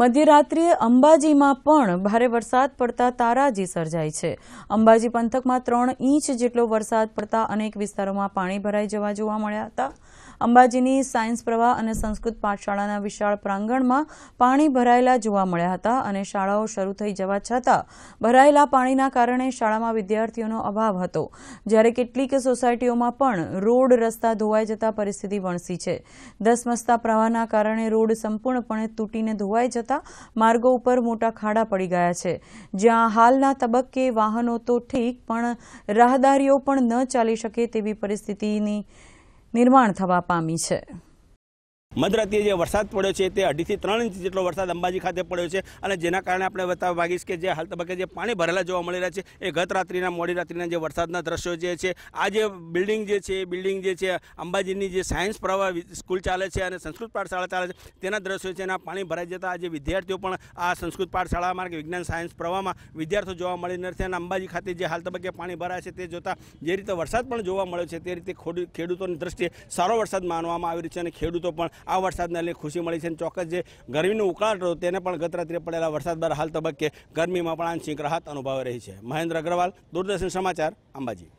મધ્યરાત્રિએ અંબાજીમાં પણ ભારે વરસાદ પડતા તારાજી સર્જાઈ છે અંબાજી પંથકમાં ત્રણ ઇંચ જેટલો વરસાદ પડતા અનેક વિસ્તારોમાં પાણી ભરાઈ જવા જોવા મળ્યા હતા અંબાજીની સાયન્સ પ્રવાહ અને સંસ્કૃત પાઠશાળાના વિશાળ પ્રાંગણમાં પાણી ભરાયેલા જોવા મળ્યા હતા અને શાળાઓ શરૂ થઈ જવા છતાં ભરાયેલા પાણીના કારણે શાળામાં વિદ્યાર્થીઓનો અભાવ હતો જ્યારે કેટલીક સોસાયટીઓમાં પણ રોડ રસ્તા ધોવાઈ જતા પરિસ્થિતિ વણસી છે ધસમસતા પ્રવાહના કારણે રોડ સંપૂર્ણપણે તૂટીને ધોવાઈ જતા જતા માર્ગો ઉપર મોટા ખાડા પડી ગયા છે જ્યાં હાલના તબક્કે વાહનો તો ઠીક પણ રાહદારીઓ પણ ન ચાલી શકે તેવી પરિસ્થિતિની નિર્માણ થવા પામી છે મધરાત્રિએ જે વરસાદ પડ્યો છે તે અઢીથી ત્રણ ઇંચ જેટલો વરસાદ અંબાજી ખાતે પડ્યો છે અને જેના કારણે આપણે બતાવવા માગીશ કે જે હાલ તબક્કે જે પાણી ભરેલા જોવા મળી રહ્યા છે એ ગત રાત્રિના મોડી રાત્રિના જે વરસાદના દ્રશ્યો જે છે આ જે બિલ્ડિંગ જે છે એ બિલ્ડિંગ જે છે અંબાજીની જે સાયન્સ પ્રવાહ સ્કૂલ ચાલે છે અને સંસ્કૃત પાઠશાળા ચાલે છે તેના દ્રશ્યો છે એના પાણી ભરાઈ જતા આજે વિદ્યાર્થીઓ પણ આ સંસ્કૃત પાઠશાળામાં કે વિજ્ઞાન સાયન્સ પ્રવાહમાં વિદ્યાર્થીઓ જોવા મળી નથી અને અંબાજી ખાતે જે હાલ તબક્કે પાણી ભરાય છે તે જોતાં જે રીતે વરસાદ પણ જોવા મળ્યો છે તે રીતે ખેડૂતોની દ્રષ્ટિએ સારો વરસાદ માનવામાં આવી રહ્યો છે અને ખેડૂતો પણ આ વરસાદને લઈ ખુશી મળી છે અને ચોક્કસ જે ગરમીનો ઉકળાટ હતો તેને પણ ગત પડેલા વરસાદ બાદ હાલ તબક્કે ગરમીમાં પણ આંશિક રાહત અનુભવાઈ રહી છે મહેન્દ્ર અગ્રવાલ દૂરદર્શન સમાચાર અંબાજી